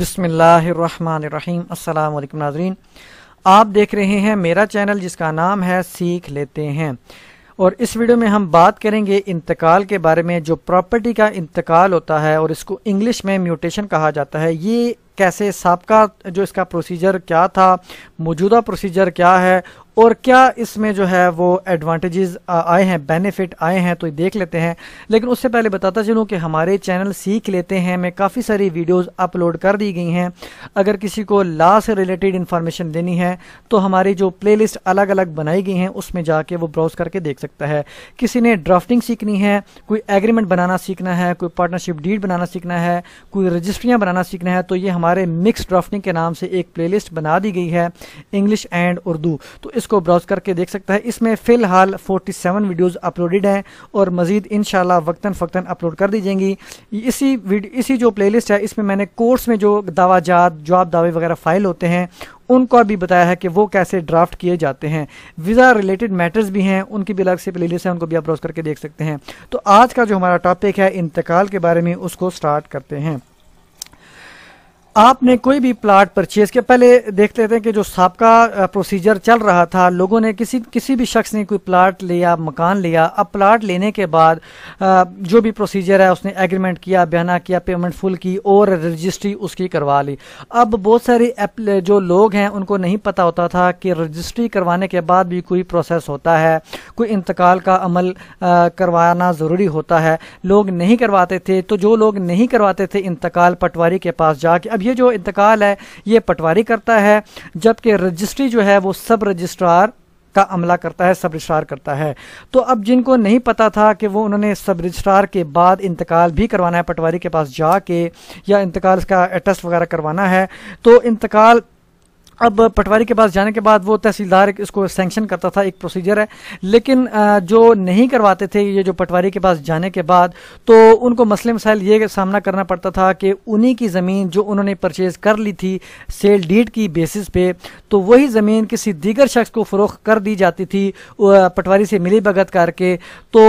बिसमीम् अल्लाम नाजरीन आप देख रहे हैं मेरा चैनल जिसका नाम है सीख लेते हैं और इस वीडियो में हम बात करेंगे इंतकाल के बारे में जो प्रॉपर्टी का इंतकाल होता है और इसको इंग्लिश में म्यूटेशन कहा जाता है ये कैसे सबका जो इसका प्रोसीजर क्या था मौजूदा प्रोसीजर क्या है और क्या इसमें जो है वो एडवांटेजेस आए हैं बेनिफिट आए हैं तो देख लेते हैं लेकिन उससे पहले बताता चलूँ कि हमारे चैनल सीख लेते हैं मैं काफ़ी सारी वीडियोस अपलोड कर दी गई हैं अगर किसी को ला से रिलेटेड इन्फॉर्मेशन देनी है तो हमारी जो प्लेलिस्ट अलग अलग बनाई गई हैं उसमें जाके वो ब्राउज़ करके देख सकता है किसी ने ड्राफ्टिंग सीखनी है कोई एग्रीमेंट बनाना सीखना है कोई पार्टनरशिप डीड बनाना सीखना है कोई रजिस्ट्रियाँ बनाना सीखना है तो ये हमारे मिक्स ड्राफ्टिंग के नाम से एक प्ले बना दी गई है इंग्लिश एंड उर्दू तो इसको ब्राउज करके देख सकता है इसमें फ़िलहाल 47 वीडियोज अपलोडेड हैं और मज़ीद इन वक्ता फ़क्ता अपलोड कर दी जाएंगी इसी इसी जो प्लेलिस्ट है इसमें मैंने कोर्स में जो दावाजात जवाब दावे वगैरह फ़ाइल होते हैं उनको भी बताया है कि वो कैसे ड्राफ्ट किए जाते हैं वीज़ा रिलेटेड मैटर्स भी हैं उनकी भी अलग से प्लेलिस्ट है उनको भी आप ब्राउज करके देख सकते हैं तो आज का जो हमारा टॉपिक है इंतकाल के बारे में उसको स्टार्ट करते हैं आपने कोई भी प्लाट परचेज किया पहले देख लेते हैं कि जो सबका प्रोसीजर चल रहा था लोगों ने किसी किसी भी शख्स ने कोई प्लाट लिया मकान लिया अब प्लाट लेने के बाद जो भी प्रोसीजर है उसने एग्रीमेंट किया बयाना किया पेमेंट फुल की और रजिस्ट्री उसकी करवा ली अब बहुत सारे जो लोग हैं उनको नहीं पता होता था कि रजिस्ट्री करवाने के बाद भी कोई प्रोसेस होता है कोई इंतकाल का अमल करवाना ज़रूरी होता है लोग नहीं करवाते थे तो जो लोग नहीं करवाते थे इंतकाल पटवारी के पास जाके अब ये जो इंतकाल है ये पटवारी करता है जबकि रजिस्ट्री जो है वो सब रजिस्ट्रार का अमला करता है सब रजिस्ट्रार करता है तो अब जिनको नहीं पता था कि वो उन्होंने सब रजिस्ट्रार के बाद इंतकाल भी करवाना है पटवारी के पास जाके या इंतकाल का टेस्ट वगैरह करवाना है तो इंतकाल अब पटवारी के पास जाने के बाद वो तहसीलदार इसको सेंक्शन करता था एक प्रोसीजर है लेकिन जो नहीं करवाते थे ये जो पटवारी के पास जाने के बाद तो उनको मसले मसाइल ये सामना करना पड़ता था कि उन्हीं की ज़मीन जो उन्होंने परचेज़ कर ली थी सेल डीड की बेसिस पे तो वही ज़मीन किसी दीगर शख्स को फ़रोख कर दी जाती थी पटवारी से मिली भगत करके तो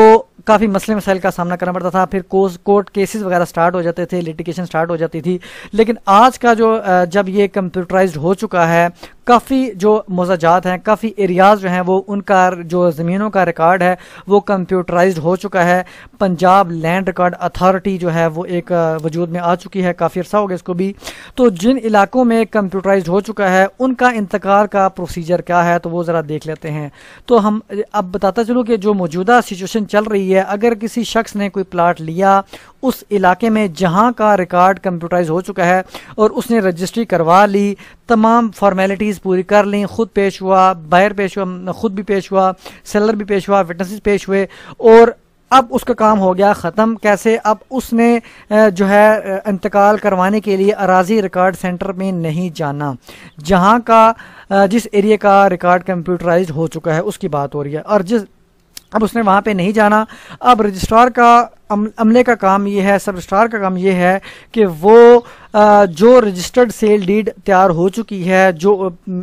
काफ़ी मसले मसाइल का सामना करना पड़ता था फिर कोर्स कोर्ट केसेस वगैरह स्टार्ट हो जाते थे लिटिगेशन स्टार्ट हो जाती थी लेकिन आज का जो जब ये कंप्यूटराइज्ड हो चुका है काफ़ी जो मजाजात हैं काफ़ी एरियाज़ जो हैं वो उनका जो ज़मीनों का रिकॉर्ड है वो कंप्यूटराइज हो चुका है पंजाब लैंड रिकॉर्ड अथॉरिटी जो है वो एक वजूद में आ चुकी है काफ़ी अर्सा हो गया इसको भी तो जिन इलाकों में कंप्यूटराइज हो चुका है उनका इंतकाल का प्रोसीजर क्या है तो वो ज़रा देख लेते हैं तो हम अब बताता चलूँ कि जो मौजूदा सिचुएशन चल रही है अगर किसी शख्स ने कोई प्लाट लिया उस इलाके में जहां का रिकॉर्ड कंप्यूटराइज हो चुका है और उसने रजिस्ट्री करवा ली तमाम फॉर्मेलिटीज़ पूरी कर ली खुद पेश हुआ बाहर पेश हुआ खुद भी पेश हुआ सेलर भी पेश हुआ विटनेसेस पेश हुए और अब उसका काम हो गया ख़त्म कैसे अब उसने जो है इंतकाल करवाने के लिए अराजी रिकॉर्ड सेंटर में नहीं जाना जहाँ का जिस एरिया का रिकॉर्ड कंप्यूटराइज हो चुका है उसकी बात हो रही है और जिस अब उसने वहाँ पे नहीं जाना अब रजिस्ट्रार का अमले का काम ये है सब रजिस्ट्रार का काम ये है कि वो जो रजिस्टर्ड सेल डीड तैयार हो चुकी है जो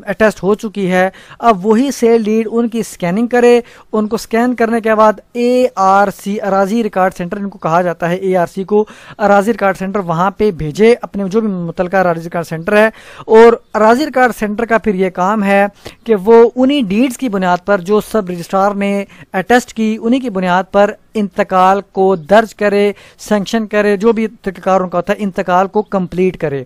अटेस्ट हो चुकी है अब वही सेल डीड उनकी स्कैनिंग करे उनको स्कैन करने के बाद ए आर सी अराजी रिकार्ड सेंटर इनको कहा जाता है ए आर सी को अराजी रिकार्ड सेंटर वहाँ पे भेजे अपने जो भी मुतल अराजी रिकार्ड सेंटर है और अराजी रिकार्ड सेंटर का फिर ये काम है कि वो उन्हीं डीड्स की बुनियाद पर जो सब रजिस्ट्रार ने अटेस्ट की उन्हीं की बुनियाद पर इंतकाल को दर्ज करे सेंक्शन करे जो भी तरीक़ारों का होता है इंतकाल को कंप्लीट करे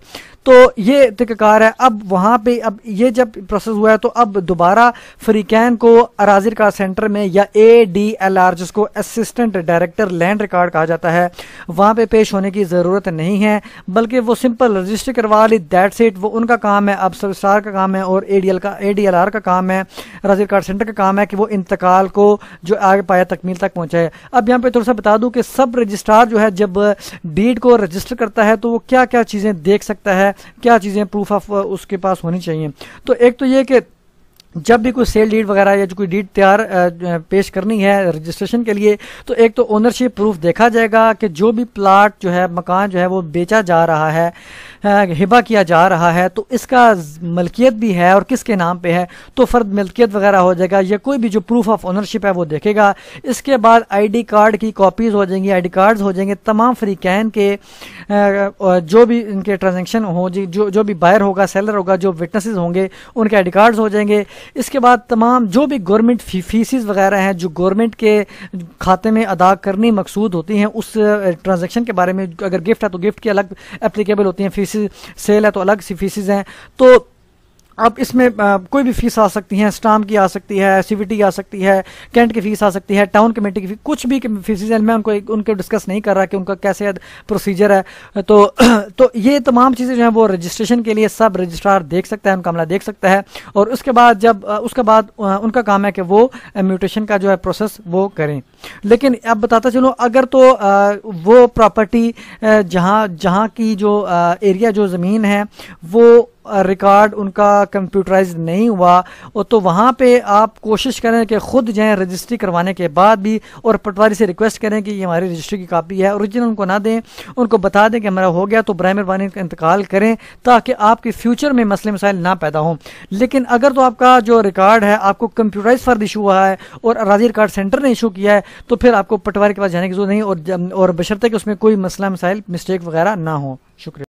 तो ये तककार है अब वहाँ पे अब ये जब प्रोसेस हुआ है तो अब दोबारा फ्रीकैन को अराजिर का सेंटर में या ए डी एल आर जिसको असिस्टेंट डायरेक्टर लैंड रिकॉर्ड कहा जाता है वहाँ पे पेश होने की ज़रूरत नहीं है बल्कि वो सिंपल रजिस्टर करवा ली डेट सेट वो उनका काम है अब सरसार का काम है और ए डी एल का ए डी एल आर का काम है अराजिर कार्ड सेंटर का काम है कि वो इंतकाल को जो आगे पाया तकमील तक पहुँचाए अब यहाँ पर थोड़ा सा बता दूँ कि सब रजिस्ट्रार जो है जब डीड को रजिस्टर करता है तो वो क्या क्या चीज़ें देख सकता है क्या चीज़ें प्रूफ ऑफ उसके पास होनी चाहिए तो एक तो ये कि जब भी कोई सेल डीड वगैरह या जो कोई डीड तैयार uh, uh, पेश करनी है रजिस्ट्रेशन के लिए तो एक तो ओनरशिप प्रूफ देखा जाएगा कि जो भी प्लाट जो है मकान जो है वो बेचा जा रहा है हिबा किया जा रहा है तो इसका मलकियत भी है और किसके नाम पे है तो फ़र्द मलकियत वगैरह हो जाएगा या कोई भी जो प्रूफ ऑफ ओनरशिप है वो देखेगा इसके बाद आईडी कार्ड की कॉपीज़ हो जाएंगी आईडी कार्ड्स हो जाएंगे तमाम फ्री कैन के जो भी इनके ट्रांजेक्शन हो जो जो भी बायर होगा सेलर होगा जो विटनेसेस होंगे उनके आईडी कार्ड्स हो जाएंगे इसके बाद तमाम जो भी गवर्नमेंट फीसिस वगैरह हैं जो गवर्नमेंट के खाते में अदा करनी मकसूद होती हैं उस ट्रांजेक्शन के बारे में अगर गिफ्ट है तो गिफ्ट की अलग एप्लीकेबल होती हैं फीस फीसिस सेल है तो अलग सी फीसिस हैं तो अब इसमें कोई भी फीस आ सकती है स्टाम की आ सकती है सीवीटी आ सकती है कैंट की फीस आ सकती है टाउन कमेटी की फीस कुछ भी फीस मैं उनको उनके डिस्कस नहीं कर रहा कि उनका कैसे प्रोसीजर है तो तो ये तमाम चीज़ें जो हैं वो रजिस्ट्रेशन के लिए सब रजिस्ट्रार देख सकता है उनका अमला देख सकता है और उसके बाद जब उसके बाद उनका काम है कि वो म्यूटेशन का जो है प्रोसेस वो करें लेकिन अब बताता चलो अगर तो वो प्रॉपर्टी जहाँ जहाँ की जो एरिया जो ज़मीन है वो रिकॉर्ड उनका कंप्यूटराइज नहीं हुआ और तो वहाँ पे आप कोशिश करें कि खुद जाएं रजिस्ट्री करवाने के बाद भी और पटवारी से रिक्वेस्ट करें कि ये हमारी रजिस्ट्री की कापी है औरिजिनल उनको ना दें उनको बता दें कि हमारा हो गया तो बर मेहरबानी का इंतकाल करें ताकि आपके फ्यूचर में मसले मसाइल ना पैदा हों लेकिन अगर तो आपका जो रिकॉर्ड है आपको कंप्यूटराइज फर्द इशू हुआ है और अराजी रिकॉर्ड सेंटर ने इशू किया है तो फिर आपको पटवारी के पास जाने की जरूरत नहीं और बशरते कि उसमें कोई मसला मसाइल मिस्टेक वगैरह ना हो शुक्रिया